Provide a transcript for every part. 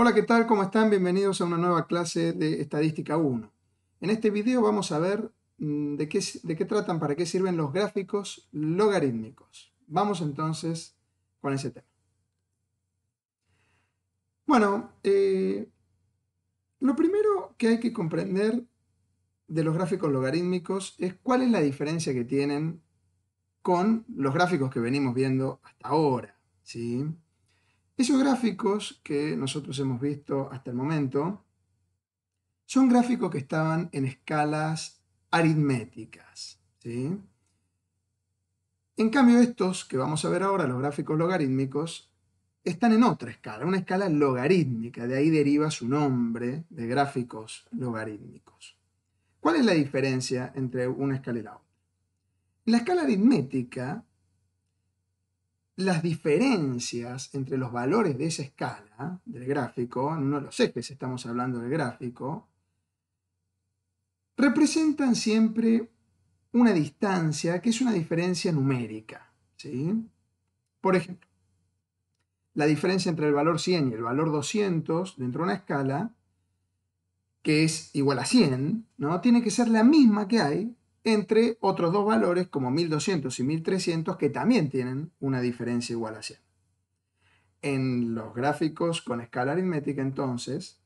Hola, ¿qué tal? ¿Cómo están? Bienvenidos a una nueva clase de Estadística 1. En este video vamos a ver mm, de qué, de qué tratan, para qué sirven los gráficos logarítmicos. Vamos entonces con ese tema. Bueno, eh, lo primero que hay que comprender de los gráficos logarítmicos es cuál es la diferencia que tienen con los gráficos que venimos viendo hasta ahora. ¿sí? Esos gráficos que nosotros hemos visto hasta el momento son gráficos que estaban en escalas aritméticas. En cambio, estos que vamos a ver ahora, los gráficos logarítmicos, están en otra escala, una escala logarítmica, de ahí deriva su nombre de gráficos logarítmicos. ¿Cuál es la diferencia entre una escala y la otra? la escala aritmética, las diferencias entre los valores de esa escala del gráfico, no lo sé los ejes estamos hablando del gráfico, representan siempre una distancia que es una diferencia numérica. ¿sí? Por ejemplo, la diferencia entre el valor 100 y el valor 200 dentro de una escala, que es igual a 100, ¿no? tiene que ser la misma que hay entre otros dos valores como 1200 y 1300 que también tienen una diferencia igual a 100. En los gráficos con escala aritmética entonces,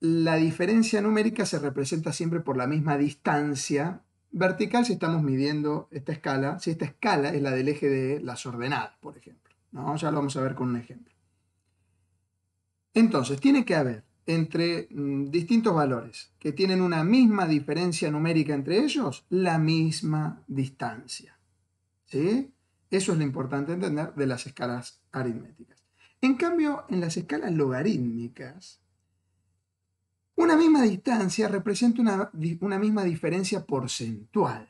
la diferencia numérica se representa siempre por la misma distancia vertical si estamos midiendo esta escala, si esta escala es la del eje de las ordenadas, por ejemplo. ¿no? Ya lo vamos a ver con un ejemplo. Entonces, tiene que haber entre mm, distintos valores que tienen una misma diferencia numérica entre ellos, la misma distancia. ¿Sí? Eso es lo importante entender de las escalas aritméticas. En cambio, en las escalas logarítmicas, una misma distancia representa una, misma diferencia porcentual,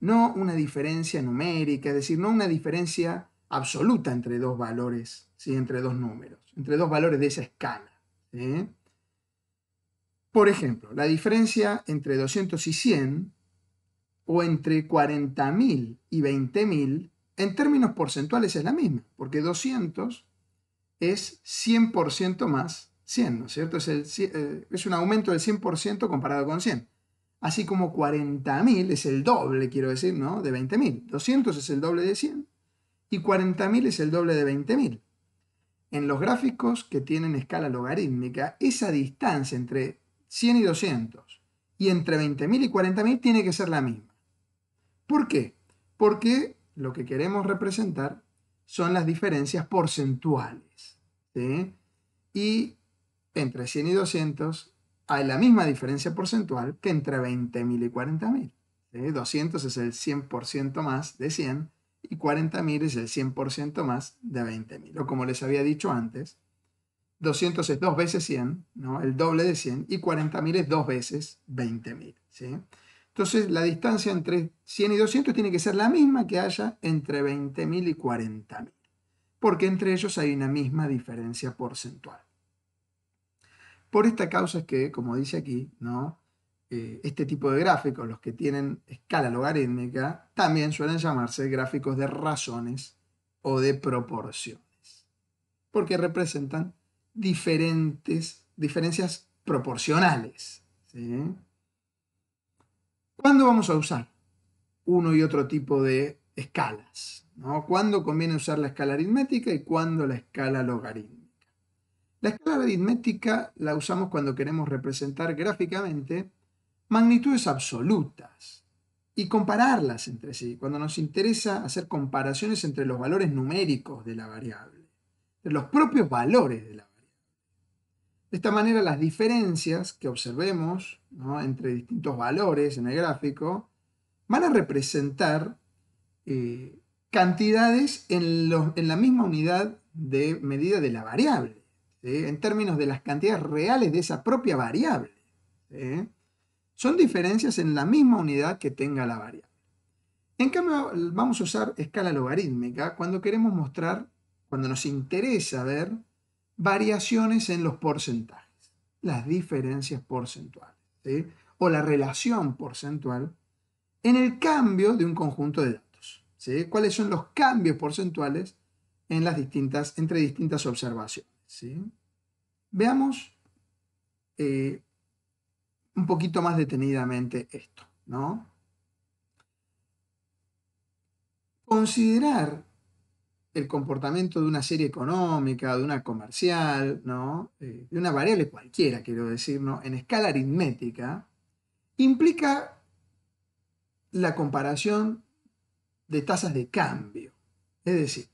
no una diferencia numérica, es decir, no una diferencia absoluta entre dos valores, ¿sí? entre dos números, entre dos valores de esa escala. ¿eh? Por ejemplo, la diferencia entre 200 y 100 o entre 40.000 y 20.000 en términos porcentuales es la misma, porque 200 es 100% más 100, ¿no es cierto? Es, eh, es un aumento del 100% comparado con 100. Así como 40.000 es el doble, quiero decir, ¿no? De 20.000. 200 es el doble de 100 y 40.000 es el doble de 20.000 en los gráficos que tienen escala logarítmica, esa distancia entre 100 y 200 y entre 20.000 y 40.000 tiene que ser la misma. ¿Por qué? Porque lo que queremos representar son las diferencias porcentuales. Y entre 100 y 200 hay la misma diferencia porcentual que entre 20.000 y 40.000. 200 es el 100% más de 100 y 40.000 es el 100% más de 20.000. O como les había dicho antes, 200 es dos veces 100, ¿no? el doble de 100, y 40.000 es dos veces 20.000. ¿sí? Entonces la distancia entre 100 y 200 tiene que ser la misma que haya entre 20.000 y 40.000, porque entre ellos hay una misma diferencia porcentual. Por esta causa es que, como dice aquí, ¿no? Eh, este tipo de gráficos, los que tienen escala logarítmica, también suelen llamarse gráficos de razones o de proporciones, porque representan diferentes, diferencias proporcionales. ¿Cuándo vamos a usar uno y otro tipo de escalas? ¿Cuándo conviene usar la escala aritmética y cuándo la escala logarítmica? La escala aritmética la usamos cuando queremos representar gráficamente magnitudes absolutas y compararlas entre sí, cuando nos interesa hacer comparaciones entre los valores numéricos de la variable, entre los propios valores de la variable. De esta manera, las diferencias que observemos entre distintos valores en el gráfico van a representar eh, cantidades en, en, la misma unidad de medida de la variable, en términos de las cantidades reales de esa propia variable. Son diferencias en la misma unidad que tenga la variable. En cambio, vamos a usar escala logarítmica cuando queremos mostrar, cuando nos interesa ver variaciones en los porcentajes, las diferencias porcentuales, o la relación porcentual en el cambio de un conjunto de datos. ¿Cuáles son los cambios porcentuales entre distintas observaciones? Veamos eh, un poquito más detenidamente esto, ¿no? Considerar el comportamiento de una serie económica, de una comercial, ¿no? Eh, de una variable cualquiera, quiero decir, ¿no? en escala aritmética, implica la comparación de tasas de cambio. Es decir,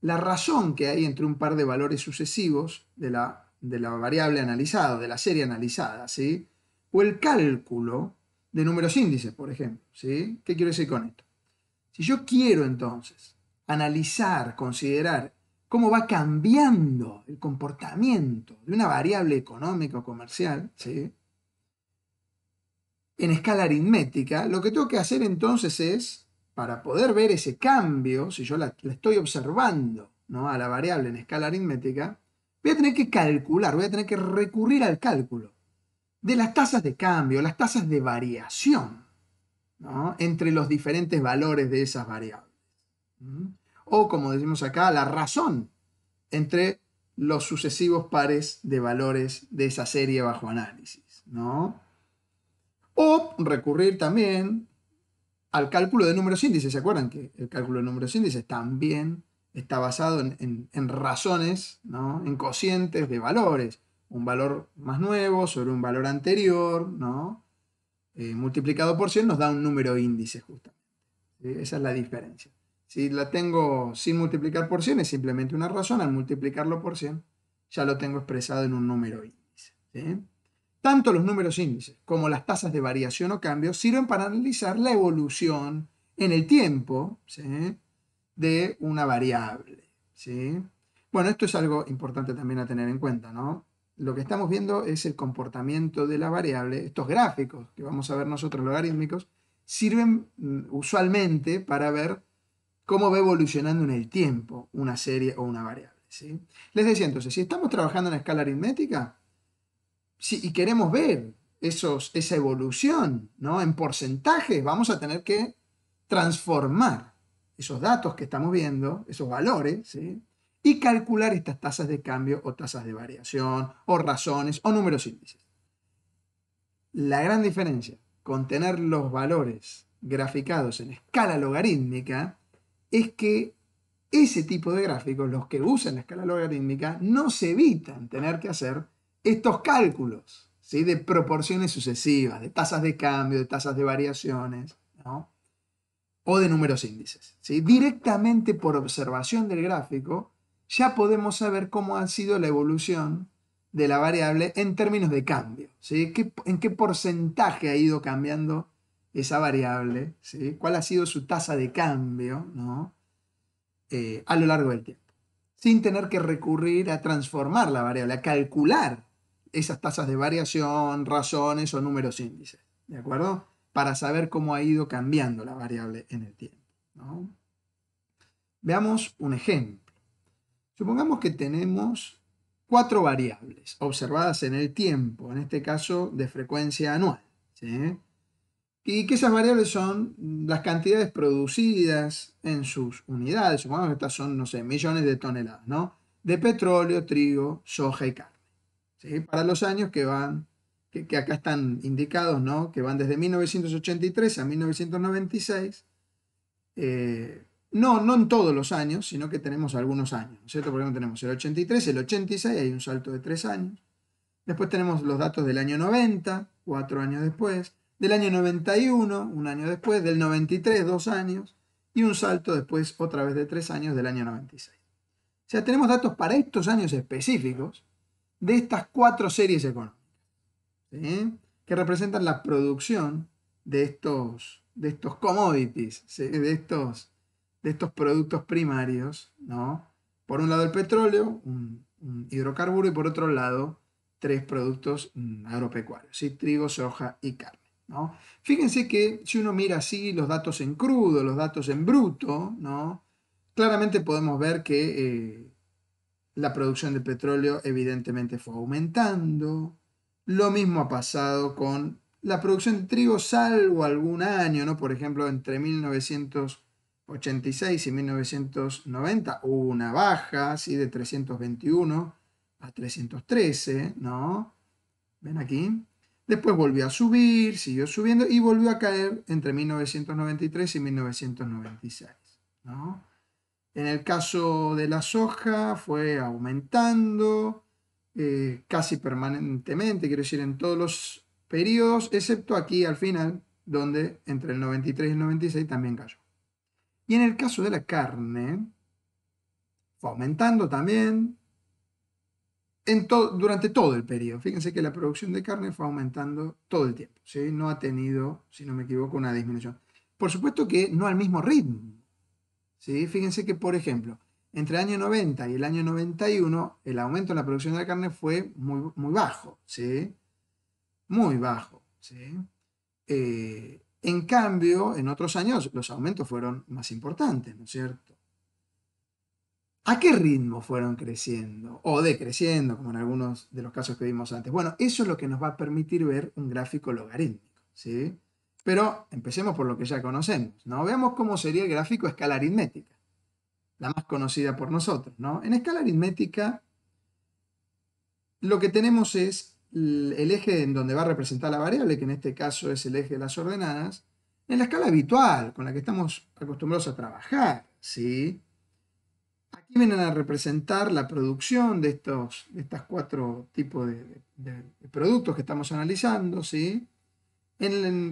la razón que hay entre un par de valores sucesivos de la, de la variable analizada, de la serie analizada, ¿sí? o el cálculo de números índices, por ejemplo. ¿sí? ¿Qué quiero decir con esto? Si yo quiero entonces analizar, considerar cómo va cambiando el comportamiento de una variable económica o comercial, ¿sí? en escala aritmética, lo que tengo que hacer entonces es, para poder ver ese cambio, si yo la, estoy observando ¿no? a la variable en escala aritmética, voy a tener que calcular, voy a tener que recurrir al cálculo de las tasas de cambio, las tasas de variación entre los diferentes valores de esas variables. O como decimos acá, la razón entre los sucesivos pares de valores de esa serie bajo análisis. O recurrir también al cálculo de números índices. ¿Se acuerdan que el cálculo de números índices también está basado en, razones, en cocientes de valores? un valor más nuevo sobre un valor anterior, ¿no? Eh, multiplicado por 100 nos da un número índice justamente. Esa es la diferencia. Si la tengo sin multiplicar por 100 es simplemente una razón, al multiplicarlo por 100 ya lo tengo expresado en un número índice. Tanto los números índices como las tasas de variación o cambio sirven para analizar la evolución en el tiempo de una variable. ¿sí? Bueno, esto es algo importante también a tener en cuenta, ¿no? lo que estamos viendo es el comportamiento de la variable. Estos gráficos que vamos a ver nosotros, logarítmicos, sirven mm, usualmente para ver cómo va evolucionando en el tiempo una serie o una variable. ¿sí? Les decía entonces, si estamos trabajando en escala aritmética y queremos ver esa evolución en porcentajes, vamos a tener que transformar esos datos que estamos viendo, esos valores, ¿sí? y calcular estas tasas de cambio o tasas de variación o razones o números índices. La gran diferencia con tener los valores graficados en escala logarítmica es que ese tipo de gráficos, los que usan la escala logarítmica, no se evitan tener que hacer estos cálculos ¿sí? de proporciones sucesivas, de tasas de cambio, de tasas de variaciones, o de números índices. ¿sí? Directamente por observación del gráfico, ya podemos saber cómo ha sido la evolución de la variable en términos de cambio. ¿En qué porcentaje ha ido cambiando esa variable? ¿Cuál ha sido su tasa de cambio eh, a lo largo del tiempo? Sin tener que recurrir a transformar la variable, a calcular esas tasas de variación, razones o números índices. ¿De acuerdo? Para saber cómo ha ido cambiando la variable en el tiempo. Veamos un ejemplo. Supongamos que tenemos cuatro variables observadas en el tiempo, en este caso de frecuencia anual. Y que esas variables son las cantidades producidas en sus unidades, supongamos que estas son, no sé, millones de toneladas, ¿no? De petróleo, trigo, soja y carne. Para los años que van, que, acá están indicados, ¿no? Que van desde 1983 a 1996. No, no en todos los años, sino que tenemos algunos años, ¿cierto? Por ejemplo, tenemos el 83, el 86, hay un salto de tres años. Después tenemos los datos del año 90, cuatro años después, del año 91, un año después, del 93, dos años, y un salto después otra vez de tres años del año 96. O sea, tenemos datos para estos años específicos de estas cuatro series económicas, que representan la producción de estos, de estos commodities, de estos de estos productos primarios, ¿no? Por un lado el petróleo, un, hidrocarburo, y por otro lado tres productos mm, agropecuarios, ¿sí? trigo, soja y carne. ¿no? Fíjense que si uno mira así los datos en crudo, los datos en bruto, ¿no? claramente podemos ver que eh, la producción de petróleo evidentemente fue aumentando. Lo mismo ha pasado con la producción de trigo, salvo algún año, ¿no? por ejemplo, entre 1900 86 y 1990 hubo una baja así de 321 a 313, ¿no? Ven aquí. Después volvió a subir, siguió subiendo y volvió a caer entre 1993 y 1996, ¿no? En el caso de la soja fue aumentando eh, casi permanentemente, quiero decir, en todos los periodos, excepto aquí al final, donde entre el 93 y el 96 también cayó. Y en el caso de la carne, fue aumentando también durante todo el periodo. Fíjense que la producción de carne fue aumentando todo el tiempo. ¿sí? No ha tenido, si no me equivoco, una disminución. Por supuesto que no al mismo ritmo. ¿sí? Fíjense que, por ejemplo, entre el año 90 y el año 91, el aumento en la producción de la carne fue muy, muy bajo. Muy bajo. ¿sí? Eh, en cambio, en otros años los aumentos fueron más importantes, ¿no es cierto? ¿A qué ritmo fueron creciendo o decreciendo, como en algunos de los casos que vimos antes? Bueno, eso es lo que nos va a permitir ver un gráfico logarítmico, ¿sí? Pero empecemos por lo que ya conocemos, ¿no? Veamos cómo sería el gráfico a escala aritmética, la más conocida por nosotros, ¿no? En escala aritmética, lo que tenemos es el eje en donde va a representar la variable, que en este caso es el eje de las ordenadas, en la escala habitual con la que estamos acostumbrados a trabajar. ¿sí? Aquí vienen a representar la producción de estos cuatro tipos de, productos que estamos analizando, ¿sí?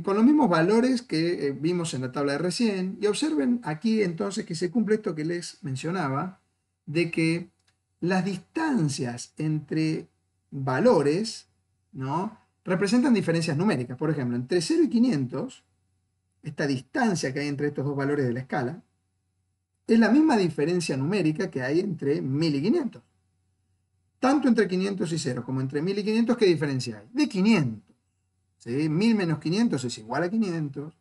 con los mismos valores que eh, vimos en la tabla de recién. Y observen aquí entonces que se cumple esto que les mencionaba, de que las distancias entre valores, ¿no? Representan diferencias numéricas. Por ejemplo, entre 0 y 500, esta distancia que hay entre estos dos valores de la escala, es la misma diferencia numérica que hay entre 1000 y 500. Tanto entre 500 y 0 como entre 1000 y 500, ¿qué diferencia hay? De 500. 1000 menos 500 es igual a 500.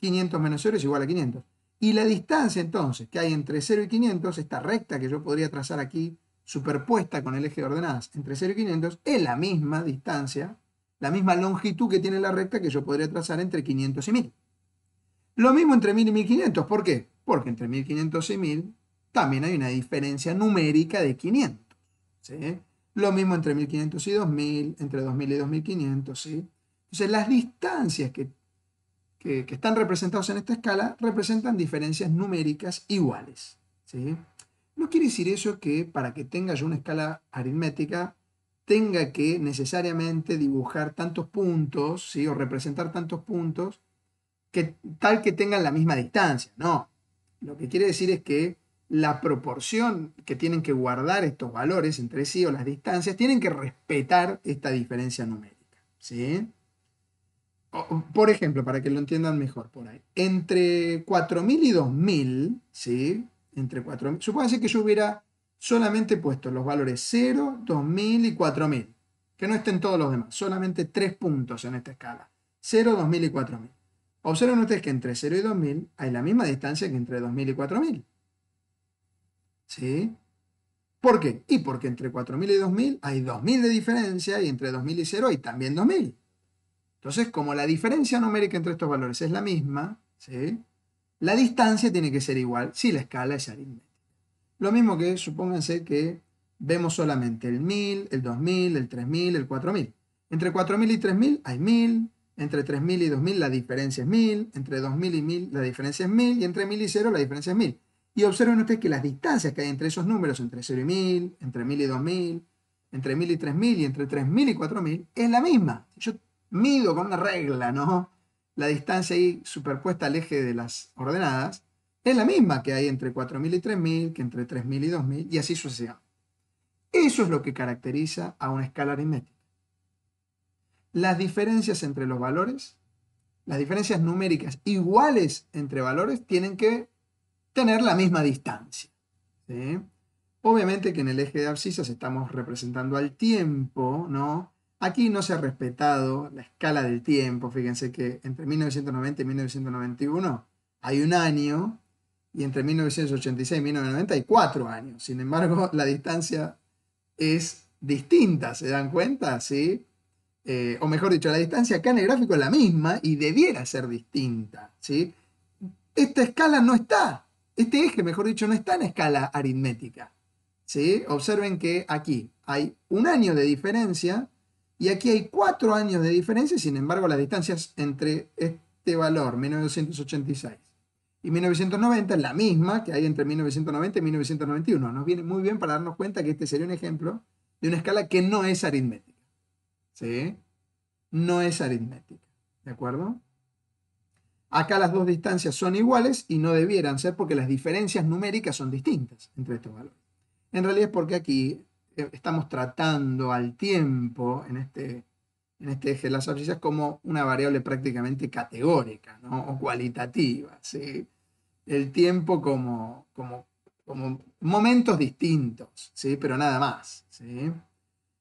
500 menos 0 es igual a 500. Y la distancia entonces que hay entre 0 y 500, esta recta que yo podría trazar aquí superpuesta con el eje de ordenadas entre 0 y 500 es la misma distancia, la misma longitud que tiene la recta que yo podría trazar entre 500 y 1000. Lo mismo entre 1000 y 1500. ¿Por qué? Porque entre 1500 y 1000 también hay una diferencia numérica de 500. Lo mismo entre 1500 y 2000, entre 2000 y 2500. ¿sí? Entonces las distancias que, que están representadas en esta escala representan diferencias numéricas iguales. ¿sí? No quiere decir eso que para que tenga yo una escala aritmética tenga que necesariamente dibujar tantos puntos, ¿sí? o representar tantos puntos, que, tal que tengan la misma distancia. No, lo que quiere decir es que la proporción que tienen que guardar estos valores entre sí o las distancias, tienen que respetar esta diferencia numérica. ¿sí? por ejemplo, para que lo entiendan mejor por ahí, entre 4.000 y 2.000, ¿sí? entre 4.000. Supónganse que yo hubiera solamente puesto los valores 0, 2.000 y 4.000, que no estén todos los demás, solamente tres puntos en esta escala, 0, 2.000 y 4.000. Observen ustedes que entre 0 y 2.000 hay la misma distancia que entre 2.000 y 4.000. ¿Sí? ¿Por qué? Y porque entre 4.000 y 2.000 hay 2.000 de diferencia y entre 2.000 y 0 hay también 2.000. Entonces, como la diferencia numérica entre estos valores es la misma, ¿sí? La distancia tiene que ser igual si la escala es aritmética. Lo mismo que supónganse que vemos solamente el 1000, el 2000, el 3000, el 4000. Entre 4000 y 3000 hay 1000, entre 3000 y 2000 la diferencia es 1000, entre 2000 y 1000 la diferencia es 1000 y entre 1000 y 0 la diferencia es 1000. Y observen ustedes que las distancias que hay entre esos números, entre 0 y 1000, entre 1000 y 2000, entre 1000 y 3000 y entre 3000 y 4000 es la misma. yo mido con una regla, ¿no? la distancia ahí superpuesta al eje de las ordenadas es la misma que hay entre 4.000 y 3.000, que entre 3.000 y 2.000, y así sucesivamente. Eso es lo que caracteriza a una escala aritmética. Las diferencias entre los valores, las diferencias numéricas iguales entre valores, tienen que tener la misma distancia. Obviamente que en el eje de abscisas estamos representando al tiempo, ¿no? Aquí no se ha respetado la escala del tiempo. Fíjense que entre 1990 y 1991 hay un año y entre 1986 y 1990 hay cuatro años. Sin embargo, la distancia es distinta, ¿se dan cuenta? ¿Sí? Eh, o mejor dicho, la distancia acá en el gráfico es la misma y debiera ser distinta. ¿sí? Esta escala no está, este eje, mejor dicho, no está en escala aritmética. ¿sí? Observen que aquí hay un año de diferencia y aquí hay cuatro años de diferencia, sin embargo las distancias entre este valor, 1986, y 1990 es la misma que hay entre 1990 y 1991. Nos viene muy bien para darnos cuenta que este sería un ejemplo de una escala que no es aritmética. ¿Sí? No es aritmética. ¿De acuerdo? Acá las dos distancias son iguales y no debieran ser porque las diferencias numéricas son distintas entre estos valores. En realidad es porque aquí eh, estamos tratando al tiempo en este, en este eje de las abscisas como una variable prácticamente categórica o cualitativa. El tiempo como, como, como momentos distintos, ¿sí? pero nada más.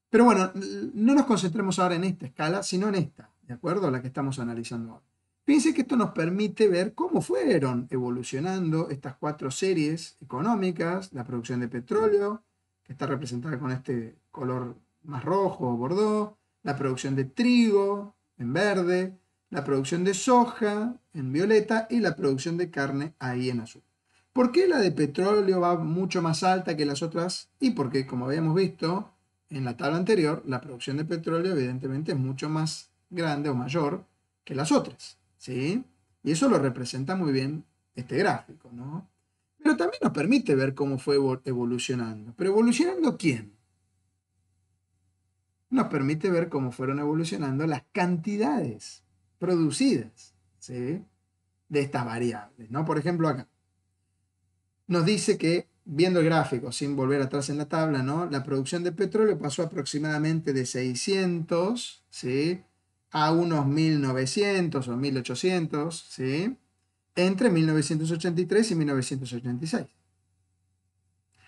Pero bueno, no nos concentremos ahora en esta escala, sino en esta, ¿de acuerdo? La que estamos analizando ahora. Piense que esto nos permite ver cómo fueron evolucionando estas cuatro series económicas, la producción de petróleo, que está representada con este color más rojo o bordeaux, la producción de trigo en verde, la producción de soja en violeta y la producción de carne ahí en azul. ¿Por qué la de petróleo va mucho más alta que las otras? Y porque, como habíamos visto en la tabla anterior, la producción de petróleo evidentemente es mucho más grande o mayor que las otras. ¿sí? Y eso lo representa muy bien este gráfico. ¿no? pero también nos permite ver cómo fue evolucionando. ¿Pero evolucionando quién? Nos permite ver cómo fueron evolucionando las cantidades producidas de estas variables. ¿no? Por ejemplo, acá nos dice que, viendo el gráfico, sin volver atrás en la tabla, ¿no? la producción de petróleo pasó aproximadamente de 600 a unos 1900 o 1800. ¿sí? entre 1983 y 1986.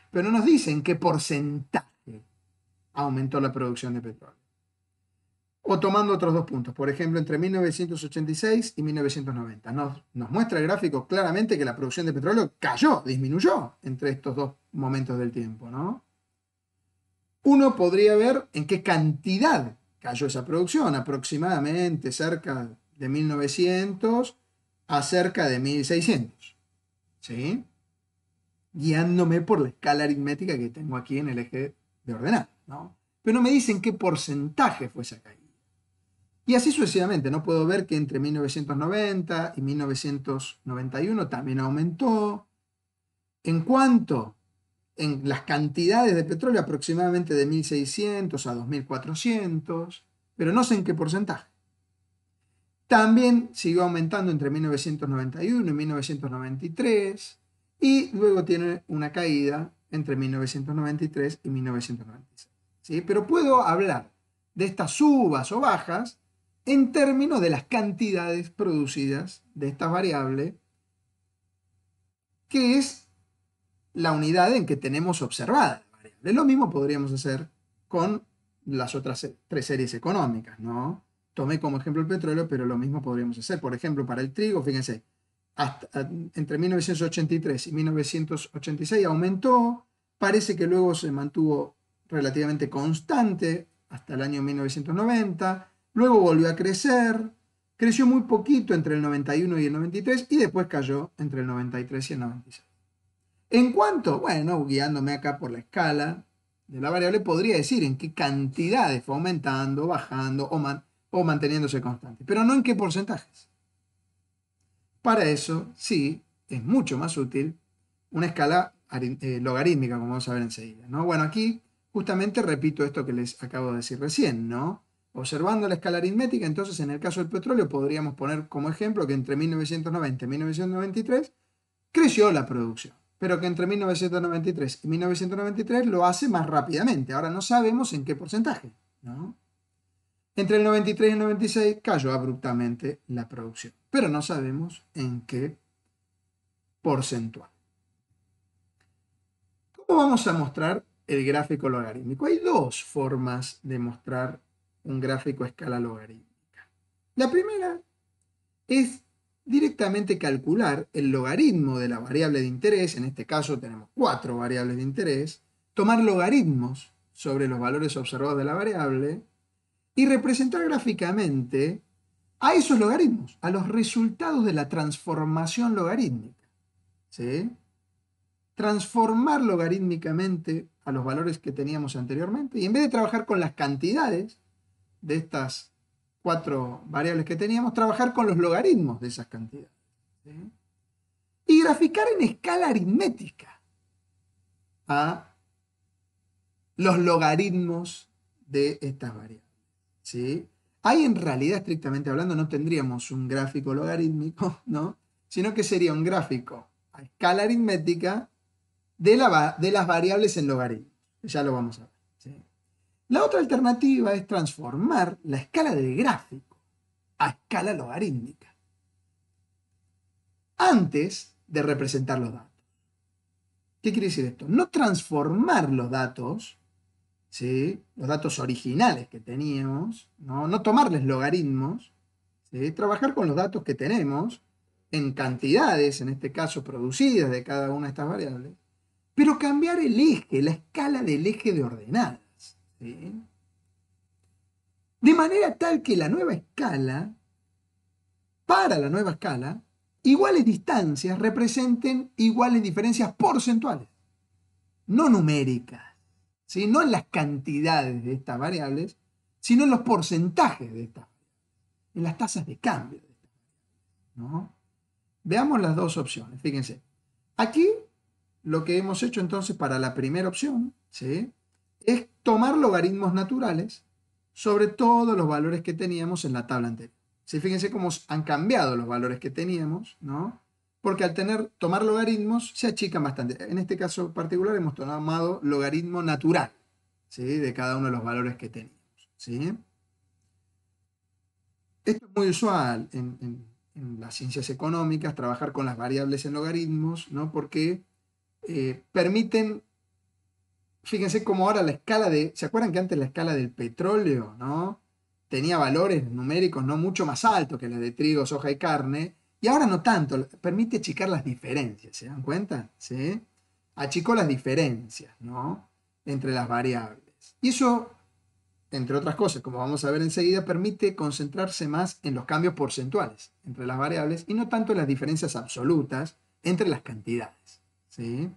Pero no nos dicen qué porcentaje aumentó la producción de petróleo. O tomando otros dos puntos, por ejemplo, entre 1986 y 1990. Nos, nos muestra el gráfico claramente que la producción de petróleo cayó, disminuyó entre estos dos momentos del tiempo, ¿no? Uno podría ver en qué cantidad cayó esa producción, aproximadamente cerca de 1900 Acerca de 1600, ¿sí? guiándome por la escala aritmética que tengo aquí en el eje de ordenar. ¿no? Pero no me dicen qué porcentaje fue esa caída. Y así sucesivamente, no puedo ver que entre 1990 y 1991 también aumentó. En cuanto en las cantidades de petróleo, aproximadamente de 1.600 a 2.400, pero no sé en qué porcentaje. También siguió aumentando entre 1991 y 1993 y luego tiene una caída entre 1993 y 1996. ¿sí? Pero puedo hablar de estas subas o bajas en términos de las cantidades producidas de esta variable, que es la unidad en que tenemos observada la variable. Lo mismo podríamos hacer con las otras tres series económicas, ¿no? tomé como ejemplo el petróleo, pero lo mismo podríamos hacer. Por ejemplo, para el trigo, fíjense, ah, entre 1983 y 1986 aumentó, parece que luego se mantuvo relativamente constante hasta el año 1990, luego volvió a crecer, creció muy poquito entre el 91 y el 93 y después cayó entre el 93 y el 96. En cuanto, bueno, guiándome acá por la escala de la variable, podría decir en qué cantidades fue aumentando, bajando o, o manteniéndose constante, pero no en qué porcentajes. Para eso, sí, es mucho más útil una escala eh, logarítmica, como vamos a ver enseguida. ¿no? Bueno, aquí justamente repito esto que les acabo de decir recién, ¿no? Observando la escala aritmética, entonces en el caso del petróleo podríamos poner como ejemplo que entre 1990 y 1993 creció la producción, pero que entre 1993 y 1993 lo hace más rápidamente. Ahora no sabemos en qué porcentaje, ¿no? Entre el 93 y el 96 cayó abruptamente la producción, pero no sabemos en qué porcentual. ¿Cómo vamos a mostrar el gráfico logarítmico? Hay dos formas de mostrar un gráfico a escala logarítmica. La primera es directamente calcular el logaritmo de la variable de interés, en este caso tenemos cuatro variables de interés, tomar logaritmos sobre los valores observados de la variable y representar gráficamente a esos logaritmos, a los resultados de la transformación logarítmica. ¿sí? Transformar logarítmicamente a los valores que teníamos anteriormente y en vez de trabajar con las cantidades de estas cuatro variables que teníamos, trabajar con los logaritmos de esas cantidades. Y graficar en escala aritmética a los logaritmos de estas variables. ¿sí? Ahí en realidad, estrictamente hablando, no tendríamos un gráfico logarítmico, ¿no? Sino que sería un gráfico a escala aritmética de, las variables en logaritmo. Ya lo vamos a ver. La otra alternativa es transformar la escala del gráfico a escala logarítmica antes de representar los datos. ¿Qué quiere decir esto? No transformar los datos los datos originales que teníamos, no, tomarles logaritmos, trabajar con los datos que tenemos en cantidades, en este caso producidas de cada una de estas variables, pero cambiar el eje, la escala del eje de ordenadas. De manera tal que la nueva escala, para la nueva escala, iguales distancias representen iguales diferencias porcentuales, no numéricas no en las cantidades de estas variables, sino en los porcentajes de estas, en las tasas de cambio. Veamos las dos opciones, fíjense. Aquí lo que hemos hecho entonces para la primera opción es tomar logaritmos naturales sobre todos los valores que teníamos en la tabla anterior. ¿Sí? Fíjense cómo han cambiado los valores que teníamos, ¿no? porque al tener, tomar logaritmos se achican bastante. En este caso particular hemos tomado logaritmo natural de cada uno de los valores que tenemos. Esto es muy usual en, las ciencias económicas, trabajar con las variables en logaritmos, porque eh, permiten, fíjense cómo ahora la escala de, ¿se acuerdan que antes la escala del petróleo ¿no? tenía valores numéricos no mucho más altos que la de trigo, soja y carne? Y ahora no tanto, permite achicar las diferencias, ¿se dan cuenta? ¿Sí? Achicó las diferencias, ¿no? Entre las variables. Y eso, entre otras cosas, como vamos a ver enseguida, permite concentrarse más en los cambios porcentuales entre las variables y no tanto en las diferencias absolutas entre las cantidades, ¿sí?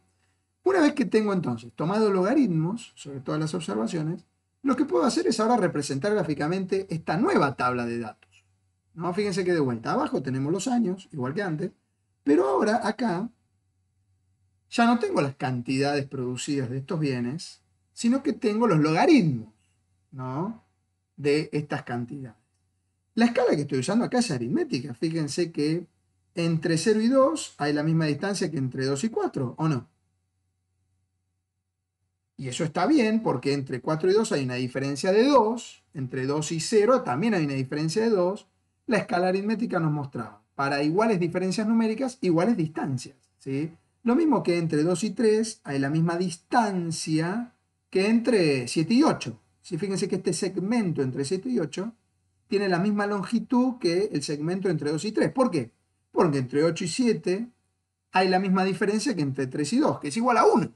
Una vez que tengo entonces tomado logaritmos sobre todas las observaciones, lo que puedo hacer es ahora representar gráficamente esta nueva tabla de datos fíjense que de vuelta abajo tenemos los años, igual que antes, pero ahora acá ya no tengo las cantidades producidas de estos bienes, sino que tengo los logaritmos, De estas cantidades. La escala que estoy usando acá es aritmética. Fíjense que entre 0 y 2 hay la misma distancia que entre 2 y 4, ¿o no? Y eso está bien porque entre 4 y 2 hay una diferencia de 2, entre 2 y 0 también hay una diferencia de 2, la escala aritmética nos mostraba para iguales diferencias numéricas, iguales distancias. Lo mismo que entre 2 y 3 hay la misma distancia que entre 7 y 8. Fíjense que este segmento entre 7 y 8 tiene la misma longitud que el segmento entre 2 y 3. ¿Por qué? Porque entre 8 y 7 hay la misma diferencia que entre 3 y 2, que es igual a 1.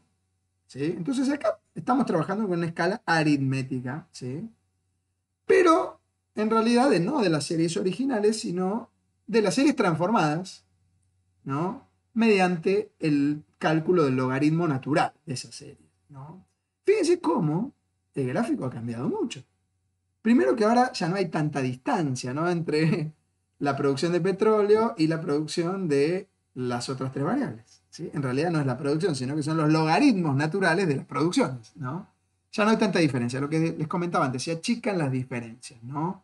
Entonces acá estamos trabajando con una escala aritmética. Pero en realidad no de las series originales, sino de las series transformadas, ¿no? Mediante el cálculo del logaritmo natural de esas series ¿no? Fíjense cómo el gráfico ha cambiado mucho. Primero que ahora ya no hay tanta distancia, ¿no? Entre la producción de petróleo y la producción de las otras tres variables. ¿sí? En realidad no es la producción, sino que son los logaritmos naturales de las producciones, ¿no? Ya no hay tanta diferencia. Lo que les comentaba antes, se achican las diferencias, ¿no?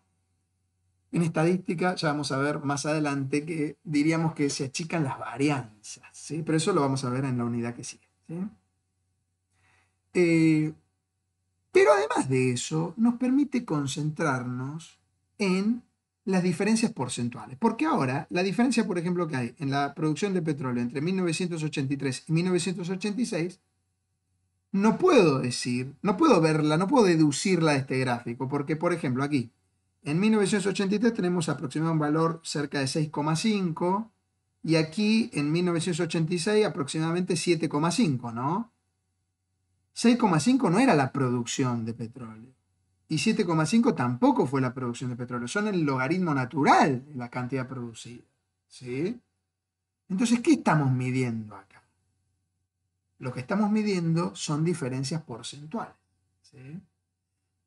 En estadística ya vamos a ver más adelante que diríamos que se achican las varianzas, ¿sí? pero eso lo vamos a ver en la unidad que sigue. Eh, pero además de eso, nos permite concentrarnos en las diferencias porcentuales. Porque ahora, la diferencia, por ejemplo, que hay en la producción de petróleo entre 1983 y 1986, no puedo decir, no puedo verla, no puedo deducirla de este gráfico, porque, por ejemplo, aquí, en 1983 tenemos aproximadamente un valor cerca de 6,5 y aquí en 1986 aproximadamente 7,5, ¿no? 6,5 no era la producción de petróleo y 7,5 tampoco fue la producción de petróleo, son el logaritmo natural de la cantidad producida, ¿sí? Entonces, ¿qué estamos midiendo acá? Lo que estamos midiendo son diferencias porcentuales, ¿sí?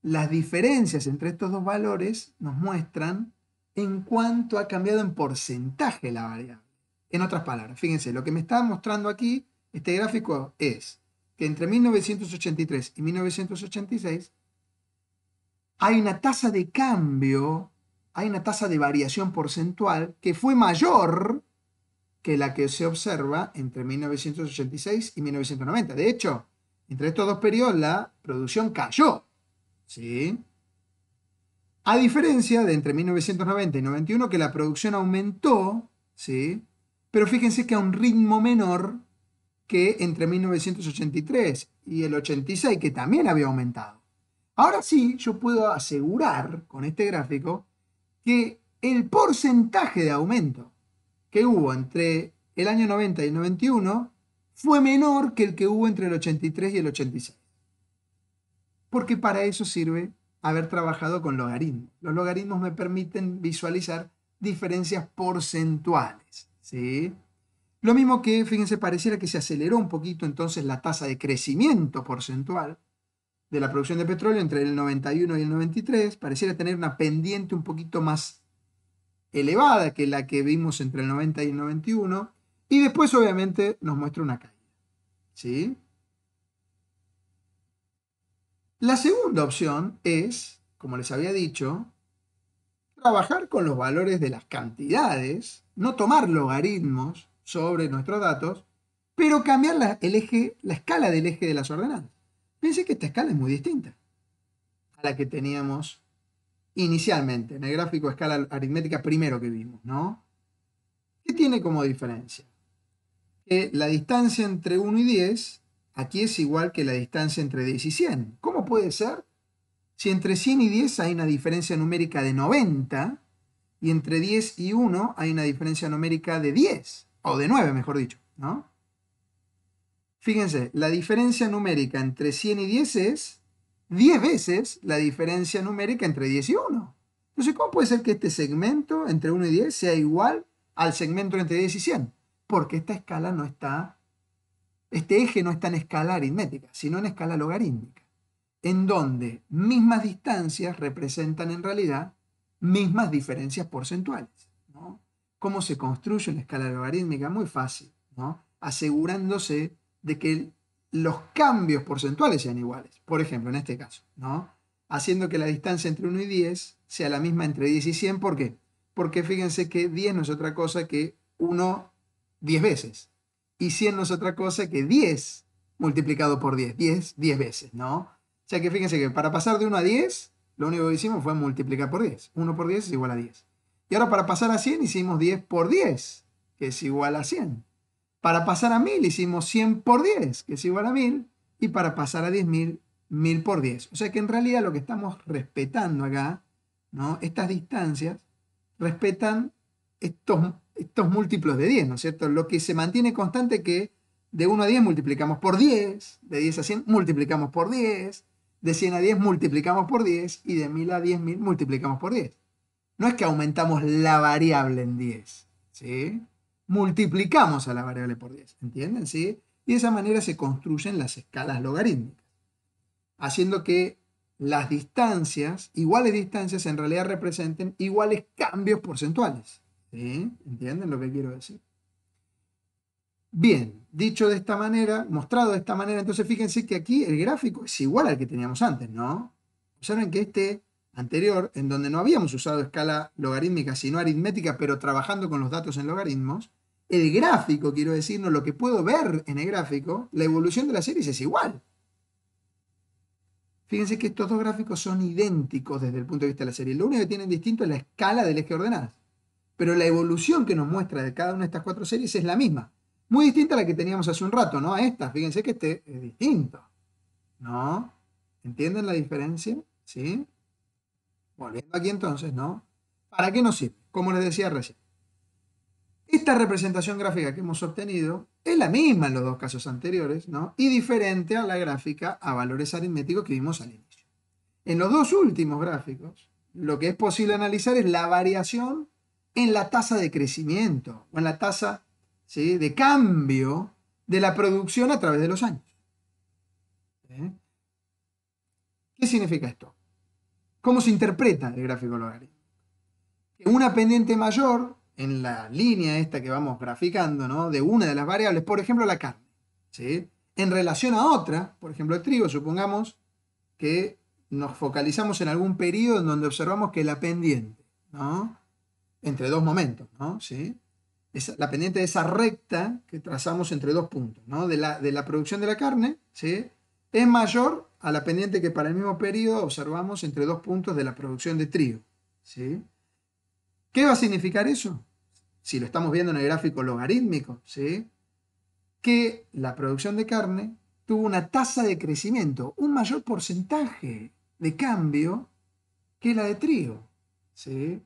Las diferencias entre estos dos valores nos muestran en cuánto ha cambiado en porcentaje la variable. En otras palabras, fíjense, lo que me está mostrando aquí este gráfico es que entre 1983 y 1986 hay una tasa de cambio, hay una tasa de variación porcentual que fue mayor que la que se observa entre 1986 y 1990. De hecho, entre estos dos periodos la producción cayó ¿sí? A diferencia de entre 1990 y 91 que la producción aumentó, ¿sí? Pero fíjense que a un ritmo menor que entre 1983 y el 86, que también había aumentado. Ahora sí, yo puedo asegurar con este gráfico que el porcentaje de aumento que hubo entre el año 90 y el 91 fue menor que el que hubo entre el 83 y el 86 porque para eso sirve haber trabajado con logaritmos. Los logaritmos me permiten visualizar diferencias porcentuales. ¿sí? Lo mismo que, fíjense, pareciera que se aceleró un poquito entonces la tasa de crecimiento porcentual de la producción de petróleo entre el 91 y el 93, pareciera tener una pendiente un poquito más elevada que la que vimos entre el 90 y el 91, y después obviamente nos muestra una caída. ¿Sí? La segunda opción es, como les había dicho, trabajar con los valores de las cantidades, no tomar logaritmos sobre nuestros datos, pero cambiar la, el eje, la escala del eje de las ordenadas. Piensen que esta escala es muy distinta a la que teníamos inicialmente en el gráfico de escala aritmética primero que vimos, ¿no? ¿Qué tiene como diferencia? Que la distancia entre 1 y 10 Aquí es igual que la distancia entre 10 y 100. ¿Cómo puede ser? Si entre 100 y 10 hay una diferencia numérica de 90 y entre 10 y 1 hay una diferencia numérica de 10, o de 9 mejor dicho, ¿no? Fíjense, la diferencia numérica entre 100 y 10 es 10 veces la diferencia numérica entre 10 y 1. Entonces, ¿cómo puede ser que este segmento entre 1 y 10 sea igual al segmento entre 10 y 100? Porque esta escala no está este eje no está en escala aritmética, sino en escala logarítmica, en donde mismas distancias representan en realidad mismas diferencias porcentuales. ¿Cómo se construye una escala logarítmica? Muy fácil, asegurándose de que los cambios porcentuales sean iguales. Por ejemplo, en este caso, haciendo que la distancia entre 1 y 10 sea la misma entre 10 y 100. ¿Por qué? Porque fíjense que 10 no es otra cosa que 1 10 veces y 100 no es otra cosa que 10 multiplicado por 10, 10, 10 veces, ¿no? O sea que fíjense que para pasar de 1 a 10, lo único que hicimos fue multiplicar por 10. 1 por 10 es igual a 10. Y ahora para pasar a 100 hicimos 10 por 10, que es igual a 100. Para pasar a 1000 hicimos 100 por 10, que es igual a 1000. Y para pasar a 10.000, 1000 por 10. O sea que en realidad lo que estamos respetando acá, ¿no? Estas distancias respetan estos estos múltiplos de 10, ¿no es cierto? Lo que se mantiene constante que de 1 a 10 multiplicamos por 10, de 10 a 100 multiplicamos por 10, de 100 a 10 multiplicamos por 10 y de 1000 a 10.000 multiplicamos por 10. No es que aumentamos la variable en 10, ¿sí? Multiplicamos a la variable por 10, ¿entienden? ¿Sí? Y de esa manera se construyen las escalas logarítmicas, haciendo que las distancias, iguales distancias, en realidad representen iguales cambios porcentuales. ¿Entienden lo que quiero decir? Bien, dicho de esta manera, mostrado de esta manera, entonces fíjense que aquí el gráfico es igual al que teníamos antes, ¿no? Observen que este anterior, en donde no habíamos usado escala logarítmica, sino aritmética, pero trabajando con los datos en logaritmos, el gráfico, quiero decirnos, lo que puedo ver en el gráfico, la evolución de la series es igual. Fíjense que estos dos gráficos son idénticos desde el punto de vista de la serie. Lo único que tienen distinto es la escala del eje ordenado pero la evolución que nos muestra de cada una de estas cuatro series es la misma. Muy distinta a la que teníamos hace un rato, ¿no? A esta, fíjense que este es distinto, ¿no? ¿Entienden la diferencia? ¿Sí? Volviendo aquí entonces, ¿no? ¿Para qué nos sirve? Como les decía recién. Esta representación gráfica que hemos obtenido es la misma en los dos casos anteriores, ¿no? Y diferente a la gráfica a valores aritméticos que vimos al inicio. En los dos últimos gráficos, lo que es posible analizar es la variación en la tasa de crecimiento o en la tasa de cambio de la producción a través de los años. ¿Qué significa esto? ¿Cómo se interpreta el gráfico logarítmico? Que una pendiente mayor en la línea esta que vamos graficando, ¿no? De una de las variables, por ejemplo, la carne, ¿sí? En relación a otra, por ejemplo, el trigo, supongamos que nos focalizamos en algún periodo en donde observamos que la pendiente, ¿no? entre dos momentos, ¿no? ¿Sí? la pendiente de esa recta que trazamos entre dos puntos, ¿no? De la, de la producción de la carne, ¿sí? Es mayor a la pendiente que para el mismo periodo observamos entre dos puntos de la producción de trigo, ¿sí? ¿Qué va a significar eso? Si lo estamos viendo en el gráfico logarítmico, ¿sí? Que la producción de carne tuvo una tasa de crecimiento, un mayor porcentaje de cambio que la de trigo, ¿sí?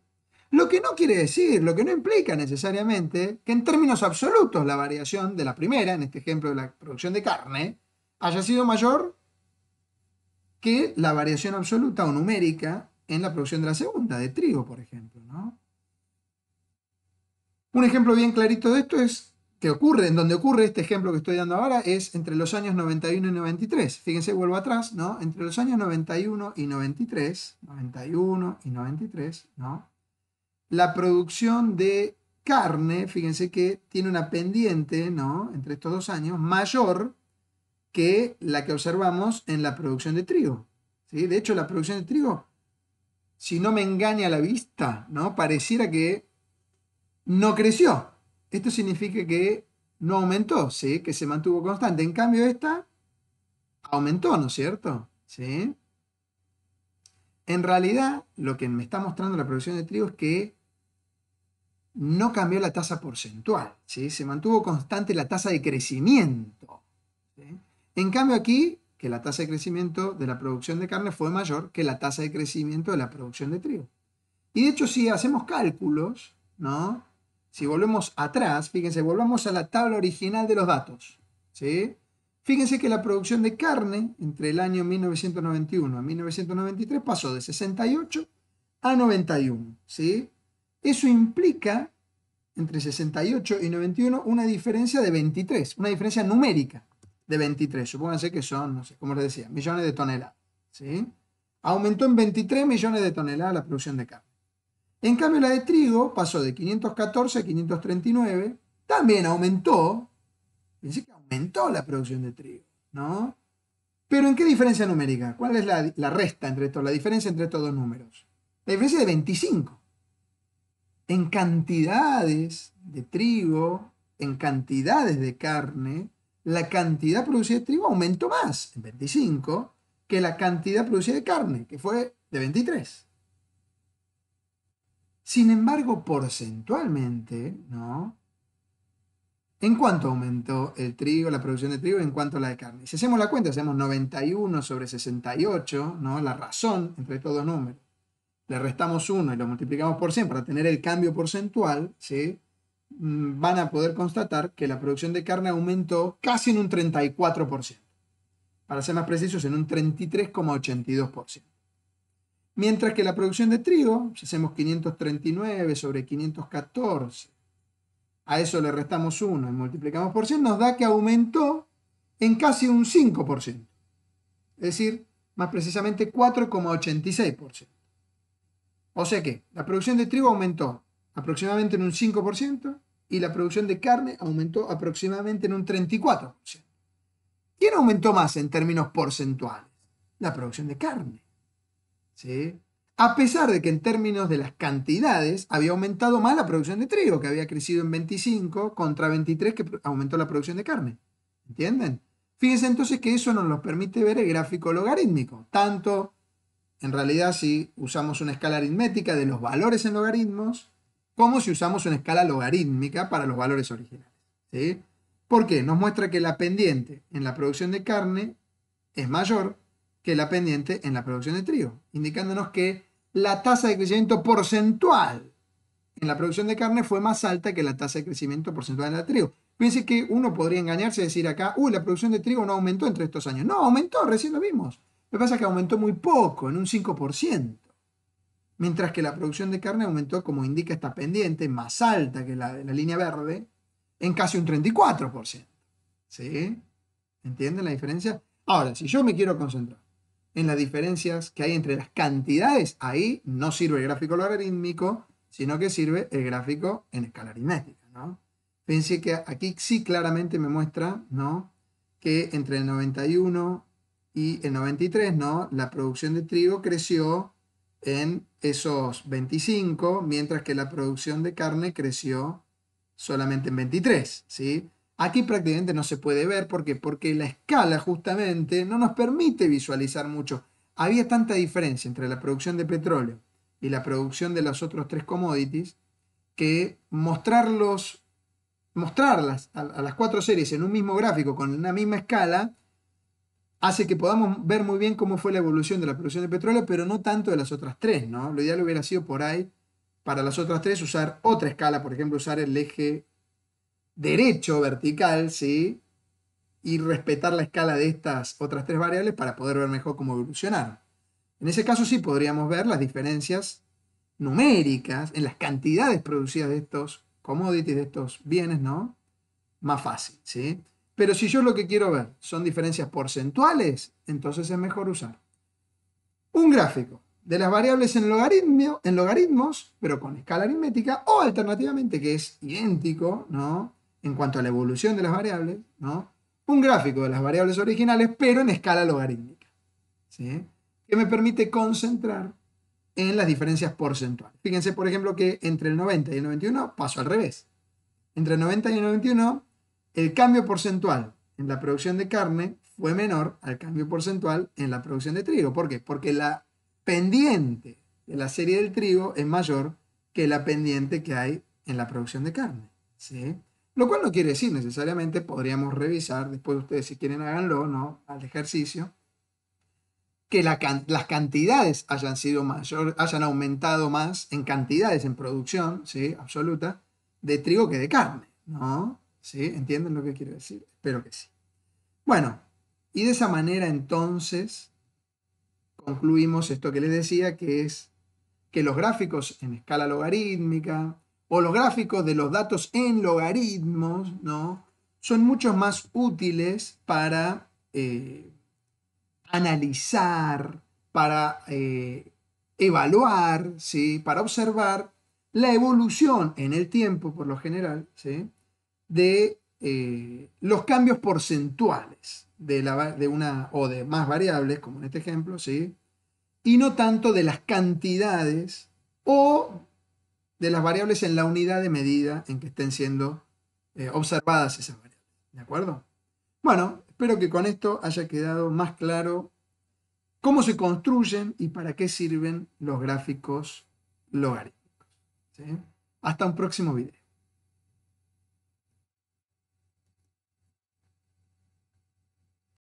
Lo que no quiere decir, lo que no implica necesariamente que en términos absolutos la variación de la primera, en este ejemplo de la producción de carne, haya sido mayor que la variación absoluta o numérica en la producción de la segunda, de trigo, por ejemplo. ¿no? Un ejemplo bien clarito de esto es que ocurre, en donde ocurre este ejemplo que estoy dando ahora, es entre los años 91 y 93. Fíjense, vuelvo atrás, ¿no? Entre los años 91 y 93, 91 y 93, ¿no? la producción de carne, fíjense que tiene una pendiente, ¿no? Entre estos dos años, mayor que la que observamos en la producción de trigo. ¿sí? De hecho, la producción de trigo, si no me engaña la vista, ¿no? Pareciera que no creció. Esto significa que no aumentó, ¿sí? Que se mantuvo constante. En cambio, esta aumentó, ¿no es cierto? ¿Sí? En realidad, lo que me está mostrando la producción de trigo es que no cambió la tasa porcentual, ¿sí? se mantuvo constante la tasa de crecimiento. En cambio aquí, que la tasa de crecimiento de la producción de carne fue mayor que la tasa de crecimiento de la producción de trigo. Y de hecho, si hacemos cálculos, ¿no? si volvemos atrás, fíjense, volvamos a la tabla original de los datos. ¿sí? Fíjense que la producción de carne entre el año 1991 a 1993 pasó de 68 a 91. ¿sí? Eso implica, entre 68 y 91, una diferencia de 23, una diferencia numérica de 23. Supónganse que son, no sé, como les decía, millones de toneladas. ¿sí? Aumentó en 23 millones de toneladas la producción de carne. En cambio, la de trigo pasó de 514 a 539. También aumentó. Fíjense que aumentó la producción de trigo, ¿no? Pero ¿en qué diferencia numérica? ¿Cuál es la, resta entre estos, la diferencia entre todos dos números? La diferencia de 25 en cantidades de trigo, en cantidades de carne, la cantidad producida de trigo aumentó más, en 25, que la cantidad producida de carne, que fue de 23. Sin embargo, porcentualmente, ¿no? ¿En cuánto aumentó el trigo, la producción de trigo, en cuanto a la de carne? Si hacemos la cuenta, hacemos 91 sobre 68, ¿no? La razón entre estos dos números le restamos 1 y lo multiplicamos por 100 para tener el cambio porcentual, mm, van a poder constatar que la producción de carne aumentó casi en un 34%. Para ser más precisos, en un 33,82%. Mientras que la producción de trigo, si hacemos 539 sobre 514, a eso le restamos 1 y multiplicamos por 100, nos da que aumentó en casi un 5%. Es decir, más precisamente 4,86%. O sea que la producción de trigo aumentó aproximadamente en un 5% y la producción de carne aumentó aproximadamente en un 34%. ¿Quién aumentó más en términos porcentuales? La producción de carne. A pesar de que en términos de las cantidades había aumentado más la producción de trigo, que había crecido en 25 contra 23 que aumentó la producción de carne. ¿Entienden? Fíjense entonces que eso nos lo permite ver el gráfico logarítmico, tanto en realidad si usamos una escala aritmética de los valores en logaritmos, como si usamos una escala logarítmica para los valores originales. ¿sí? ¿Por qué? Nos muestra que la pendiente en la producción de carne es mayor que la pendiente en la producción de trigo, indicándonos que la tasa de crecimiento porcentual en la producción de carne fue más alta que la tasa de crecimiento porcentual en la trigo. Piense que uno podría engañarse y decir acá, uy, la producción de trigo no aumentó entre estos años. No, aumentó, recién lo vimos. Lo que pasa es que aumentó muy poco, en un 5%, mientras que la producción de carne aumentó, como indica esta pendiente, más alta que la la línea verde, en casi un 34%. ¿Sí? ¿Entienden la diferencia? Ahora, si yo me quiero concentrar en las diferencias que hay entre las cantidades, ahí no sirve el gráfico logarítmico, sino que sirve el gráfico en escala aritmética, ¿no? que aquí sí claramente me muestra, ¿no? Que entre el 91 y en 93, ¿no? La producción de trigo creció en esos 25, mientras que la producción de carne creció solamente en 23, Aquí prácticamente no se puede ver porque, porque la escala justamente no nos permite visualizar mucho. Había tanta diferencia entre la producción de petróleo y la producción de los otros tres commodities que mostrarlos, mostrarlas a, las cuatro series en un mismo gráfico con una misma escala hace que podamos ver muy bien cómo fue la evolución de la producción de petróleo, pero no tanto de las otras tres, ¿no? Lo ideal hubiera sido por ahí, para las otras tres, usar otra escala, por ejemplo, usar el eje derecho vertical, ¿sí? Y respetar la escala de estas otras tres variables para poder ver mejor cómo evolucionaron. En ese caso sí podríamos ver las diferencias numéricas en las cantidades producidas de estos commodities, de estos bienes, ¿no? Más fácil, ¿sí? Pero si yo lo que quiero ver son diferencias porcentuales, entonces es mejor usar un gráfico de las variables en, en logaritmos, pero con escala aritmética, o alternativamente, que es idéntico, ¿no? En cuanto a la evolución de las variables, ¿no? Un gráfico de las variables originales, pero en escala logarítmica, ¿sí? Que me permite concentrar en las diferencias porcentuales. Fíjense, por ejemplo, que entre el 90 y el 91 paso al revés. Entre el 90 y el 91 el cambio porcentual en la producción de carne fue menor al cambio porcentual en la producción de trigo. ¿Por qué? Porque la pendiente de la serie del trigo es mayor que la pendiente que hay en la producción de carne. ¿sí? Lo cual no quiere decir necesariamente, podríamos revisar, después ustedes si quieren háganlo, ¿no? Al ejercicio, que las cantidades hayan sido mayor, hayan aumentado más en cantidades, en producción, ¿sí? Absoluta, de trigo que de carne, ¿no? ¿Sí? ¿Entienden lo que quiero decir? Espero que sí. Bueno, y de esa manera entonces concluimos esto que les decía, que es que los gráficos en escala logarítmica o los gráficos de los datos en logaritmos, ¿no? Son mucho más útiles para eh, analizar, para eh, evaluar, ¿sí? para observar la evolución en el tiempo, por lo general, ¿sí? de eh, los cambios porcentuales de, una o de más variables, como en este ejemplo, ¿sí? y no tanto de las cantidades o de las variables en la unidad de medida en que estén siendo eh, observadas esas variables. ¿De acuerdo? Bueno, espero que con esto haya quedado más claro cómo se construyen y para qué sirven los gráficos logarítmicos. Hasta un próximo video.